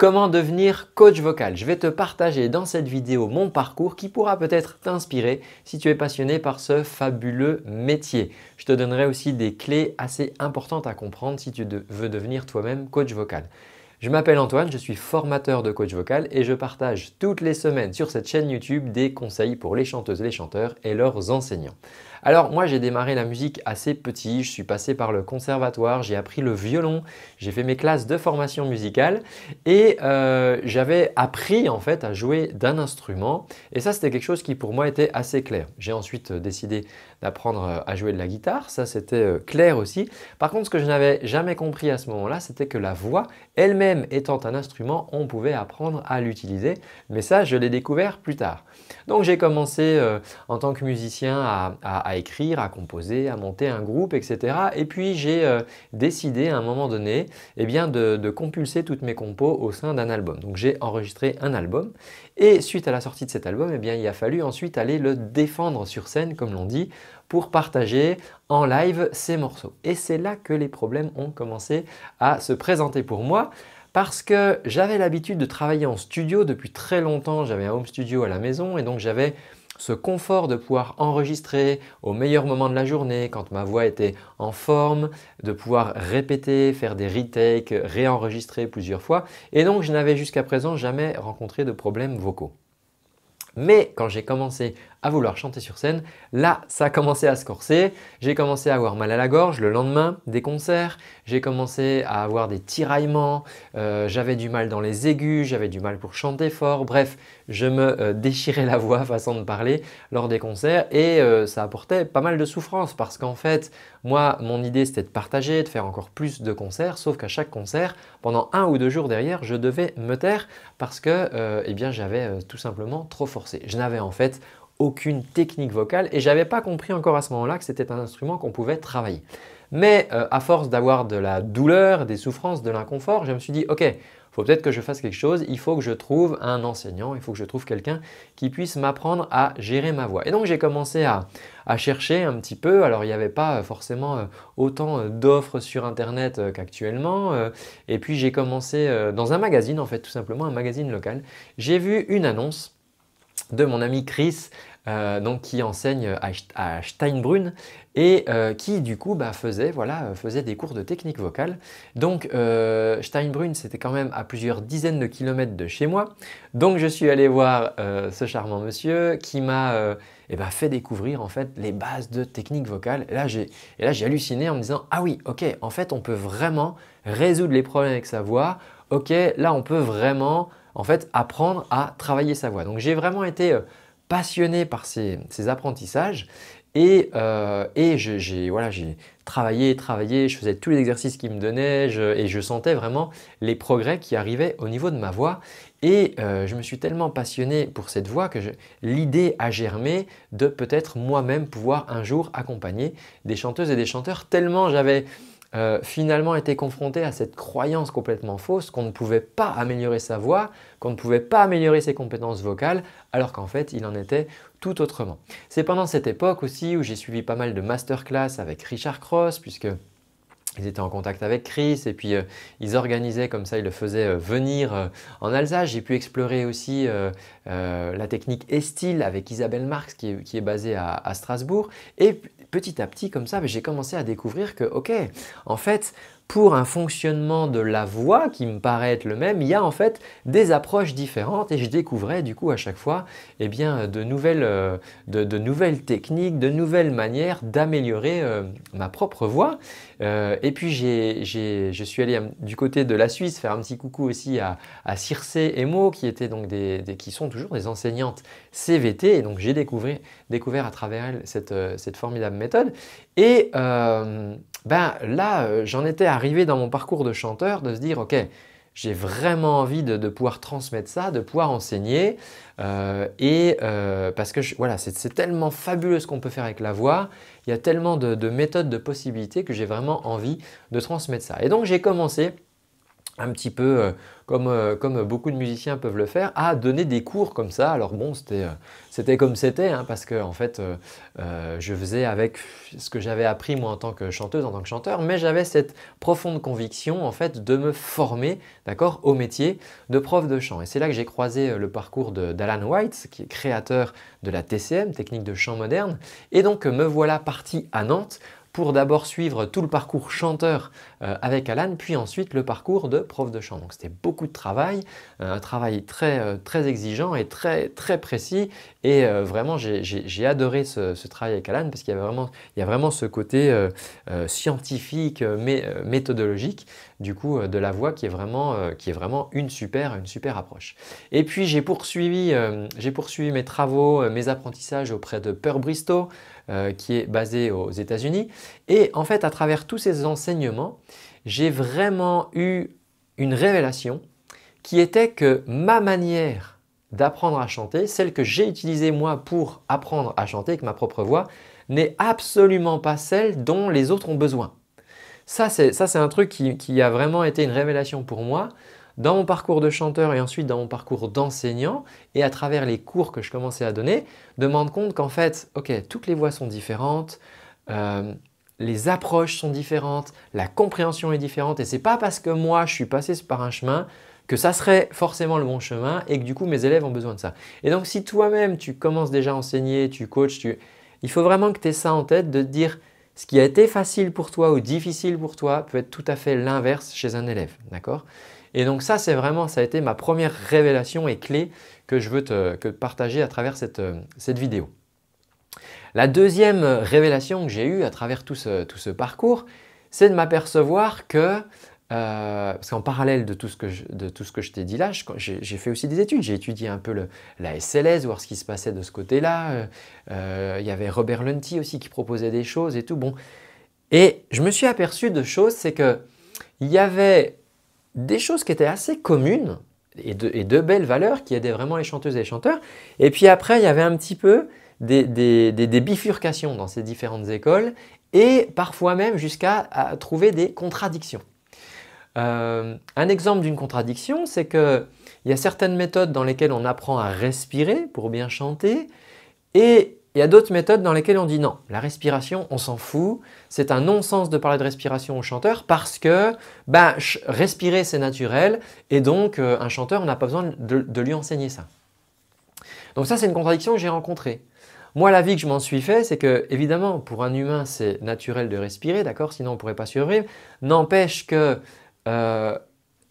Comment devenir coach vocal Je vais te partager dans cette vidéo mon parcours qui pourra peut-être t'inspirer si tu es passionné par ce fabuleux métier. Je te donnerai aussi des clés assez importantes à comprendre si tu veux devenir toi-même coach vocal. Je m'appelle Antoine, je suis formateur de coach vocal et je partage toutes les semaines sur cette chaîne YouTube des conseils pour les chanteuses, les chanteurs et leurs enseignants. Alors moi j'ai démarré la musique assez petit, je suis passé par le conservatoire, j'ai appris le violon, j'ai fait mes classes de formation musicale et euh, j'avais appris en fait à jouer d'un instrument et ça c'était quelque chose qui pour moi était assez clair. J'ai ensuite euh, décidé d'apprendre euh, à jouer de la guitare, ça c'était clair aussi. Par contre ce que je n'avais jamais compris à ce moment-là c'était que la voix elle-même étant un instrument on pouvait apprendre à l'utiliser mais ça je l'ai découvert plus tard. Donc j'ai commencé en tant que musicien à à écrire, à composer, à monter un groupe, etc. Et puis j'ai euh, décidé à un moment donné eh bien, de, compulser toutes mes compos au sein d'un album. Donc j'ai enregistré un album et suite à la sortie de cet album, eh bien, il a fallu ensuite aller le défendre sur scène, comme l'on dit, pour partager en live ces morceaux. Et c'est là que les problèmes ont commencé à se présenter pour moi parce que j'avais l'habitude de travailler en studio depuis très longtemps, j'avais un home studio à la maison et donc j'avais ce confort de pouvoir enregistrer au meilleur moment de la journée, quand ma voix était en forme, de pouvoir répéter, faire des retakes, réenregistrer plusieurs fois. Et donc, je n'avais jusqu'à présent jamais rencontré de problèmes vocaux. Mais quand j'ai commencé à vouloir chanter sur scène, là, ça a commencé à se corser. J'ai commencé à avoir mal à la gorge le lendemain des concerts. J'ai commencé à avoir des tiraillements. Euh, j'avais du mal dans les aigus, j'avais du mal pour chanter fort. Bref, je me euh, déchirais la voix, façon de parler, lors des concerts. Et euh, ça apportait pas mal de souffrance parce qu'en fait, moi, mon idée, c'était de partager, de faire encore plus de concerts. Sauf qu'à chaque concert, pendant un ou deux jours derrière, je devais me taire parce que eh bien, j'avais tout simplement trop fort. Je n'avais en fait aucune technique vocale et j'avais pas compris encore à ce moment-là que c'était un instrument qu'on pouvait travailler. Mais euh, à force d'avoir de la douleur, des souffrances, de l'inconfort, je me suis dit OK, faut peut-être que je fasse quelque chose, il faut que je trouve un enseignant, il faut que je trouve quelqu'un qui puisse m'apprendre à gérer ma voix. Et donc j'ai commencé à, à, chercher un petit peu, alors il n'y avait pas euh, forcément euh, autant d'offres sur Internet qu'actuellement, et puis j'ai commencé dans un magazine en fait, tout simplement un magazine local, j'ai vu une annonce de mon ami Chris, euh, qui enseigne à, Steinbrunn et euh, qui du coup bah, faisait, voilà, euh, faisait des cours de technique vocale. Donc Steinbrunn c'était quand même à plusieurs dizaines de kilomètres de chez moi, donc je suis allé voir ce charmant monsieur qui m'a eh ben, fait découvrir en fait les bases de technique vocale. Et là j'ai halluciné en me disant ah oui ok en fait on peut vraiment résoudre les problèmes avec sa voix. Ok là on peut vraiment en fait, apprendre à travailler sa voix. Donc j'ai vraiment été euh, passionné par ces, apprentissages et, euh, j'ai voilà, travaillé, travaillé, je faisais tous les exercices qui me donnaient et je sentais vraiment les progrès qui arrivaient au niveau de ma voix. Et euh, je me suis tellement passionné pour cette voix que l'idée a germé de peut-être moi-même pouvoir un jour accompagner des chanteuses et des chanteurs tellement j'avais euh, finalement été confronté à cette croyance complètement fausse qu'on ne pouvait pas améliorer sa voix, qu'on ne pouvait pas améliorer ses compétences vocales, alors qu'en fait il en était tout autrement. C'est pendant cette époque aussi où j'ai suivi pas mal de masterclass avec Richard Cross, puisque ils étaient en contact avec Chris et puis euh, ils organisaient comme ça, ils le faisaient euh, venir en Alsace. J'ai pu explorer aussi la technique Estil avec Isabelle Marx qui est, basée à, à, Strasbourg. Et petit à petit, comme ça, j'ai commencé à découvrir que, ok, en fait, pour un fonctionnement de la voix qui me paraît être le même, il y a en fait des approches différentes et je découvrais du coup à chaque fois eh bien, de, nouvelles, euh, techniques, de nouvelles manières d'améliorer euh, ma propre voix. Euh, et puis je suis allé du côté de la Suisse faire un petit coucou aussi à, à Circe et Mo qui, étaient donc qui sont toujours des enseignantes CVT et donc j'ai découvert, découvert à travers elles cette, formidable méthode. Et ben là, euh, j'en étais arrivé dans mon parcours de chanteur de se dire, ok, j'ai vraiment envie de, pouvoir transmettre ça, de pouvoir enseigner, euh, et euh, parce que voilà, c'est tellement fabuleux ce qu'on peut faire avec la voix, il y a tellement de, de méthodes, de possibilités que j'ai vraiment envie de transmettre ça. Et donc j'ai commencé un petit peu euh, comme, euh, comme, beaucoup de musiciens peuvent le faire, à donner des cours comme ça. Alors bon, c'était euh, comme c'était, hein, parce que en fait, je faisais avec ce que j'avais appris moi en tant que chanteuse, en tant que chanteur, mais j'avais cette profonde conviction en fait de me former, d'accord, au métier de prof de chant. Et c'est là que j'ai croisé le parcours d'Alan White, qui est créateur de la TCM, technique de chant moderne. Et donc me voilà parti à Nantes pour d'abord suivre tout le parcours chanteur euh, avec Alan, puis ensuite le parcours de prof de chant. Donc c'était beaucoup de travail, euh, un travail très, euh, très exigeant et très, très précis. Et vraiment, j'ai adoré ce, travail avec Alan parce qu'il y, y a vraiment ce côté scientifique, mais méthodologique du coup de la voix qui est vraiment, qui est vraiment une, super, une super approche. Et puis j'ai poursuivi, poursuivi mes travaux, mes apprentissages auprès de Peur Bristow, euh, qui est basé aux États-Unis. Et en fait, à travers tous ces enseignements, j'ai vraiment eu une révélation qui était que ma manière d'apprendre à chanter, celle que j'ai utilisée moi pour apprendre à chanter avec ma propre voix, n'est absolument pas celle dont les autres ont besoin. Ça, c'est un truc qui, a vraiment été une révélation pour moi, dans mon parcours de chanteur et ensuite dans mon parcours d'enseignant et à travers les cours que je commençais à donner, demande me compte qu'en fait, ok, toutes les voix sont différentes, euh, les approches sont différentes, la compréhension est différente et c'est pas parce que moi je suis passé par un chemin que ça serait forcément le bon chemin et que du coup mes élèves ont besoin de ça. Et donc si toi-même tu commences déjà à enseigner, tu coaches, il faut vraiment que tu aies ça en tête de te dire ce qui a été facile pour toi ou difficile pour toi peut être tout à fait l'inverse chez un élève, d'accord et donc ça, c'est vraiment, ça a été ma première révélation et clé que je veux te partager à travers euh, cette, vidéo. La deuxième révélation que j'ai eue à travers tout ce, parcours, c'est de m'apercevoir que, euh, parce qu'en parallèle de tout ce que je, t'ai dit là, j'ai fait aussi des études. J'ai étudié un peu la SLS, voir ce qui se passait de ce côté-là. Euh, il y avait Robert Lunty aussi qui proposait des choses et tout. Bon. Et je me suis aperçu de choses, c'est qu'il y avait des choses qui étaient assez communes et de, belles valeurs qui aidaient vraiment les chanteuses et les chanteurs. Et puis après, il y avait un petit peu des, bifurcations dans ces différentes écoles et parfois même jusqu'à trouver des contradictions. Euh, un exemple d'une contradiction, c'est qu'il y a certaines méthodes dans lesquelles on apprend à respirer pour bien chanter, et il y a d'autres méthodes dans lesquelles on dit non. La respiration, on s'en fout. C'est un non-sens de parler de respiration au chanteur parce que bah, respirer, c'est naturel. Et donc, euh, un chanteur, on n'a pas besoin de, lui enseigner ça. Donc ça, c'est une contradiction que j'ai rencontrée. Moi, l'avis que je m'en suis fait, c'est que, évidemment, pour un humain, c'est naturel de respirer, d'accord Sinon, on ne pourrait pas survivre. N'empêche que... Euh,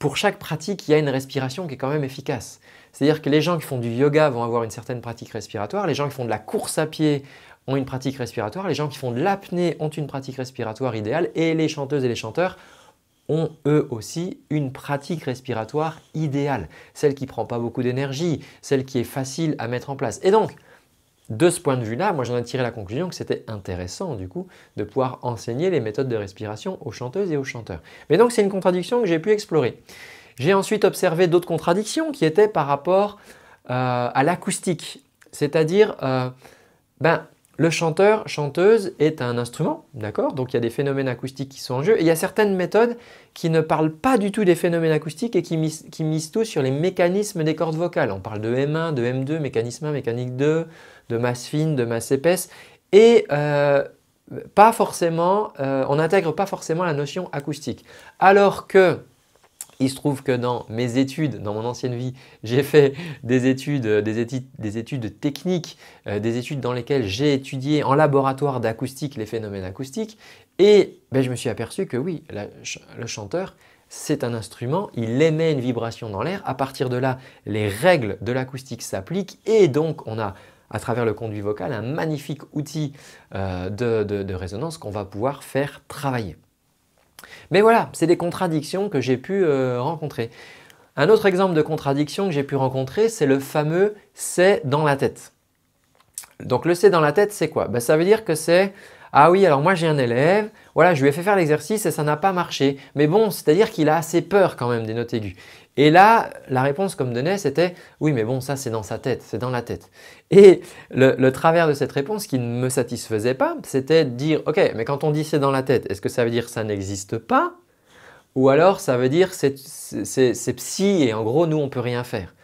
pour chaque pratique, il y a une respiration qui est quand même efficace. C'est-à-dire que les gens qui font du yoga vont avoir une certaine pratique respiratoire, les gens qui font de la course à pied ont une pratique respiratoire, les gens qui font de l'apnée ont une pratique respiratoire idéale, et les chanteuses et les chanteurs ont eux aussi une pratique respiratoire idéale, celle qui ne prend pas beaucoup d'énergie, celle qui est facile à mettre en place. Et donc, de ce point de vue-là, moi j'en ai tiré la conclusion que c'était intéressant du coup de pouvoir enseigner les méthodes de respiration aux chanteuses et aux chanteurs. Mais donc c'est une contradiction que j'ai pu explorer. J'ai ensuite observé d'autres contradictions qui étaient par rapport euh, à l'acoustique, c'est-à-dire euh, ben, le chanteur, chanteuse est un instrument, d'accord Donc il y a des phénomènes acoustiques qui sont en jeu. il y a certaines méthodes qui ne parlent pas du tout des phénomènes acoustiques et qui misent, tout sur les mécanismes des cordes vocales. On parle de M1, de M2, mécanisme 1, mécanique 2, de masse fine, de masse épaisse. Et euh, forcément, on n'intègre pas forcément la notion acoustique. Alors que il se trouve que dans mes études, dans mon ancienne vie, j'ai fait des études, euh, des techniques, euh, des études dans lesquelles j'ai étudié en laboratoire d'acoustique les phénomènes acoustiques. Et ben, je me suis aperçu que oui, le chanteur, c'est un instrument, il émet une vibration dans l'air. À partir de là, les règles de l'acoustique s'appliquent et donc on a à travers le conduit vocal un magnifique outil euh, de résonance qu'on va pouvoir faire travailler. Mais voilà, c'est des contradictions que j'ai pu euh, rencontrer. Un autre exemple de contradiction que j'ai pu rencontrer, c'est le fameux c'est dans la tête. Donc le c'est dans la tête, c'est quoi ben, Ça veut dire que c'est ah oui, alors moi j'ai un élève, voilà, je lui ai fait faire l'exercice et ça n'a pas marché. Mais bon, c'est-à-dire qu'il a assez peur quand même des notes aiguës. Et là, la réponse comme donnait, c'était oui, mais bon, ça c'est dans sa tête, c'est dans la tête. Et le, travers de cette réponse qui ne me satisfaisait pas, c'était de dire ok, mais quand on dit c'est dans la tête, est-ce que ça veut dire ça n'existe pas Ou alors ça veut dire c'est psy et en gros, nous on ne peut rien faire.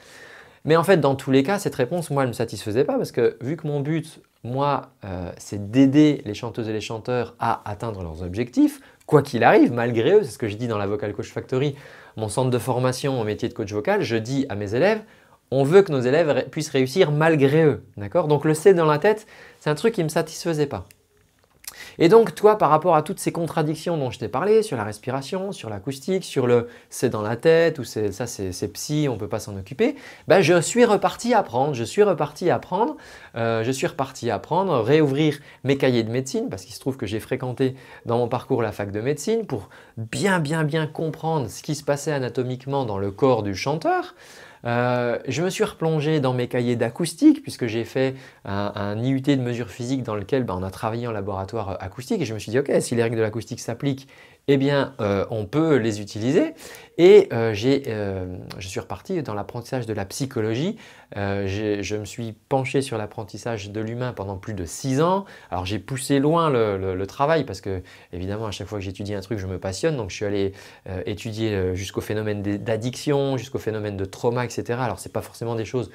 Mais en fait, dans tous les cas, cette réponse, moi, elle ne me satisfaisait pas parce que vu que mon but, moi, euh, c'est d'aider les chanteuses et les chanteurs à atteindre leurs objectifs, quoi qu'il arrive, malgré eux, c'est ce que je dis dans la Vocal Coach Factory, mon centre de formation en métier de coach vocal, je dis à mes élèves, on veut que nos élèves puissent réussir malgré eux, d'accord Donc le C dans la tête, c'est un truc qui ne me satisfaisait pas. Et donc toi, par rapport à toutes ces contradictions dont je t'ai parlé, sur la respiration, sur l'acoustique, sur le c'est dans la tête ou ça c'est psy, on ne peut pas s'en occuper, ben, je suis reparti apprendre, je suis reparti apprendre, euh, je suis reparti apprendre, réouvrir mes cahiers de médecine parce qu'il se trouve que j'ai fréquenté dans mon parcours la fac de médecine pour bien bien bien comprendre ce qui se passait anatomiquement dans le corps du chanteur. Euh, je me suis replongé dans mes cahiers d'acoustique, puisque j'ai fait un, IUT de mesure physique dans lequel ben, on a travaillé en laboratoire euh, acoustique, et je me suis dit, ok, si les règles de l'acoustique s'appliquent eh bien, euh, on peut les utiliser. Et euh, euh, je suis reparti dans l'apprentissage de la psychologie. je me suis penché sur l'apprentissage de l'humain pendant plus de six ans. Alors, j'ai poussé loin le, travail parce que, évidemment, à chaque fois que j'étudie un truc, je me passionne. Donc, je suis allé étudier jusqu'au phénomène d'addiction, jusqu'au phénomène de trauma, etc. Alors, ce n'est pas forcément des choses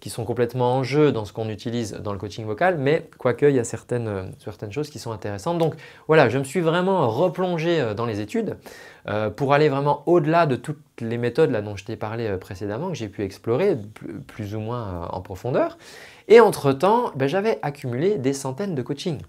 qui sont complètement en jeu dans ce qu'on utilise dans le coaching vocal, mais quoique il y a certaines, euh, certaines choses qui sont intéressantes. Donc voilà, je me suis vraiment replongé euh, dans les études euh, pour aller vraiment au-delà de toutes les méthodes là, dont je t'ai parlé précédemment, que j'ai pu explorer plus ou moins en profondeur. Et entre-temps, ben, j'avais accumulé des centaines de coachings.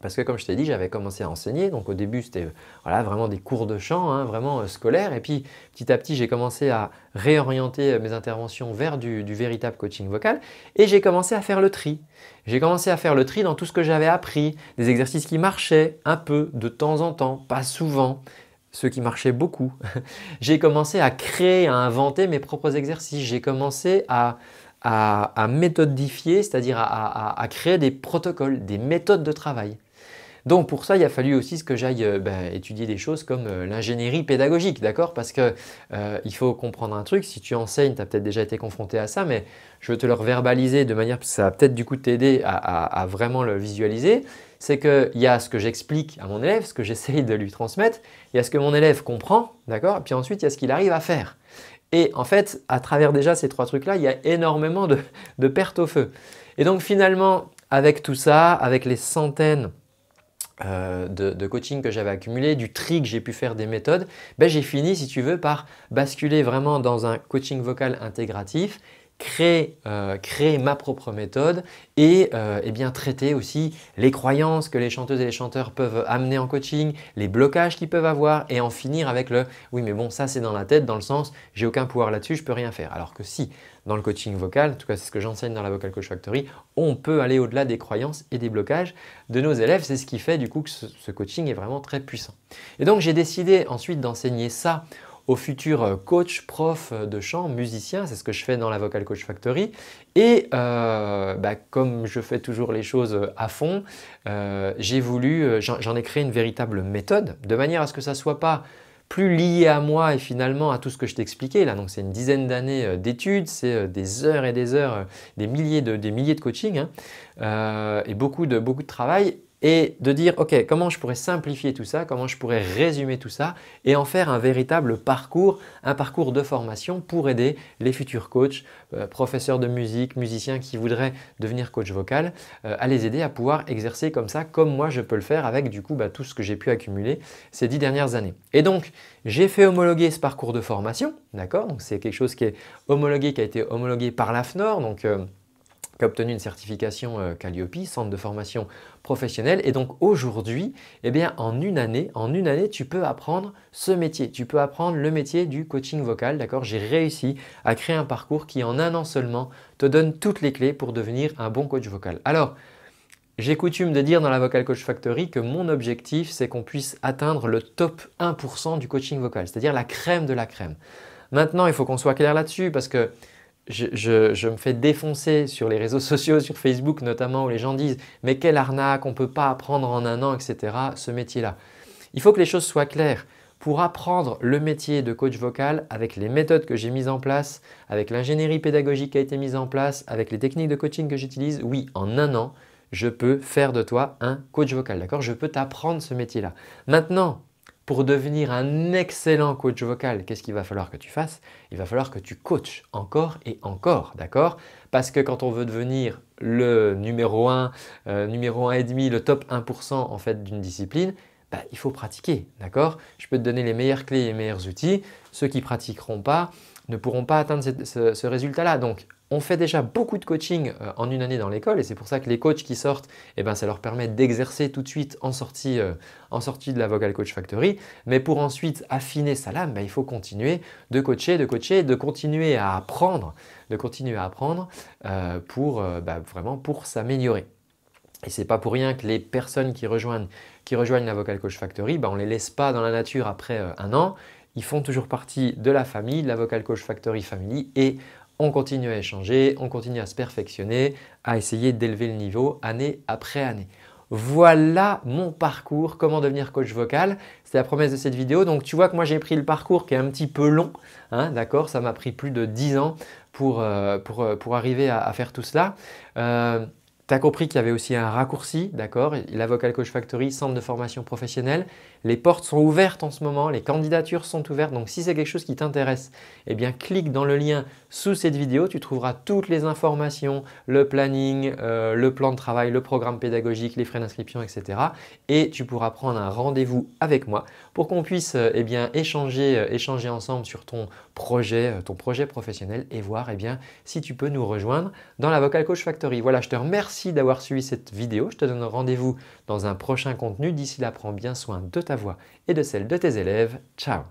Parce que comme je t'ai dit, j'avais commencé à enseigner, donc au début c'était euh, vraiment des cours de chant, hein, vraiment euh, scolaires, et puis petit à petit j'ai commencé à réorienter euh, mes interventions vers du, véritable coaching vocal, et j'ai commencé à faire le tri. J'ai commencé à faire le tri dans tout ce que j'avais appris, des exercices qui marchaient un peu, de temps en temps, pas souvent, ceux qui marchaient beaucoup. j'ai commencé à créer, à inventer mes propres exercices, j'ai commencé à, méthodifier, c'est-à-dire à, créer des protocoles, des méthodes de travail. Donc pour ça, il a fallu aussi que j'aille euh, ben, étudier des choses comme euh, l'ingénierie pédagogique, d'accord Parce que euh, il faut comprendre un truc, si tu enseignes, tu as peut-être déjà été confronté à ça, mais je veux te le verbaliser de manière, ça va peut-être du coup t'aider à, vraiment le visualiser, c'est qu'il y a ce que j'explique à mon élève, ce que j'essaye de lui transmettre, il y a ce que mon élève comprend, d'accord Puis ensuite, il y a ce qu'il arrive à faire. Et en fait, à travers déjà ces trois trucs-là, il y a énormément de, de pertes au feu. Et donc finalement, avec tout ça, avec les centaines euh, de, coaching que j'avais accumulé, du tri que j'ai pu faire des méthodes, ben, j'ai fini, si tu veux, par basculer vraiment dans un coaching vocal intégratif euh, créer, ma propre méthode et, euh, traiter aussi les croyances que les chanteuses et les chanteurs peuvent amener en coaching, les blocages qu'ils peuvent avoir et en finir avec le oui mais bon ça c'est dans la tête dans le sens j'ai aucun pouvoir là-dessus, je peux rien faire. Alors que si dans le coaching vocal, en tout cas c'est ce que j'enseigne dans la Vocal Coach Factory, on peut aller au-delà des croyances et des blocages de nos élèves, c'est ce qui fait du coup que ce coaching est vraiment très puissant. Et donc j'ai décidé ensuite d'enseigner ça au futurs euh, coach, prof, de chant, musicien, c'est ce que je fais dans la Vocal Coach Factory. Et euh, bah, comme je fais toujours les choses euh, à fond, j'ai voulu, j'en ai créé une véritable méthode, de manière à ce que ça ne soit pas plus lié à moi et finalement à tout ce que je t'expliquais là. Donc c'est une dizaine d'années d'études, c'est des heures et des heures, des milliers de, des milliers de coaching hein. et beaucoup de, beaucoup de travail et de dire, OK, comment je pourrais simplifier tout ça, comment je pourrais résumer tout ça et en faire un véritable parcours, un parcours de formation pour aider les futurs coachs, euh, professeurs de musique, musiciens qui voudraient devenir coach vocal, euh, à les aider à pouvoir exercer comme ça, comme moi je peux le faire avec du coup bah, tout ce que j'ai pu accumuler ces dix dernières années. Et donc, j'ai fait homologuer ce parcours de formation, d'accord c'est quelque chose qui est homologué, qui a été homologué par l'AFNOR, donc... Euh, qui a obtenu une certification euh, Calliope, centre de formation professionnelle. Et donc aujourd'hui, eh bien, en une année, en une année, tu peux apprendre ce métier. Tu peux apprendre le métier du coaching vocal. D'accord J'ai réussi à créer un parcours qui, en un an seulement, te donne toutes les clés pour devenir un bon coach vocal. Alors, j'ai coutume de dire dans la Vocal Coach Factory que mon objectif, c'est qu'on puisse atteindre le top 1% du coaching vocal, c'est-à-dire la crème de la crème. Maintenant, il faut qu'on soit clair là-dessus parce que je, me fais défoncer sur les réseaux sociaux, sur Facebook notamment, où les gens disent Mais quelle arnaque, on ne peut pas apprendre en un an, etc. Ce métier-là. Il faut que les choses soient claires. Pour apprendre le métier de coach vocal avec les méthodes que j'ai mises en place, avec l'ingénierie pédagogique qui a été mise en place, avec les techniques de coaching que j'utilise, oui, en un an, je peux faire de toi un coach vocal, d'accord Je peux t'apprendre ce métier-là. Maintenant, pour devenir un excellent coach vocal, qu'est-ce qu'il va falloir que tu fasses Il va falloir que tu coaches encore et encore, d'accord Parce que quand on veut devenir le numéro 1, euh, numéro 1 et demi, le top 1% en fait d'une discipline, bah, il faut pratiquer, d'accord Je peux te donner les meilleures clés et les meilleurs outils. Ceux qui pratiqueront pas ne pourront pas atteindre ce résultat-là. Donc, on fait déjà beaucoup de coaching euh, en une année dans l'école et c'est pour ça que les coachs qui sortent, eh ben, ça leur permet d'exercer tout de suite en sortie, euh, en sortie de la Vocal Coach Factory. Mais pour ensuite affiner sa lame, ben, il faut continuer de coacher, de coacher, de continuer à apprendre, de continuer à apprendre euh, pour ben, vraiment pour s'améliorer. Et c'est pas pour rien que les personnes qui rejoignent, qui rejoignent la Vocal Coach Factory, on on les laisse pas dans la nature après un an ils font toujours partie de la famille, de la Vocal Coach Factory Family, et on continue à échanger, on continue à se perfectionner, à essayer d'élever le niveau année après année. Voilà mon parcours, comment devenir coach vocal. C'est la promesse de cette vidéo. Donc tu vois que moi j'ai pris le parcours qui est un petit peu long, hein, d'accord Ça m'a pris plus de 10 ans pour, euh, euh, arriver à, faire tout cela. Euh, tu as compris qu'il y avait aussi un raccourci, d'accord La Vocal Coach Factory, centre de formation professionnelle. Les portes sont ouvertes en ce moment, les candidatures sont ouvertes. Donc si c'est quelque chose qui t'intéresse, eh bien clique dans le lien sous cette vidéo. Tu trouveras toutes les informations, le planning, euh, le plan de travail, le programme pédagogique, les frais d'inscription, etc. Et tu pourras prendre un rendez-vous avec moi pour qu'on puisse euh, eh bien, échanger, euh, échanger ensemble sur ton projet, ton projet professionnel et voir eh bien, si tu peux nous rejoindre dans la Vocal Coach Factory. Voilà, je te remercie d'avoir suivi cette vidéo. Je te donne rendez-vous dans un prochain contenu. D'ici là, prends bien soin de ta voix et de celle de tes élèves. Ciao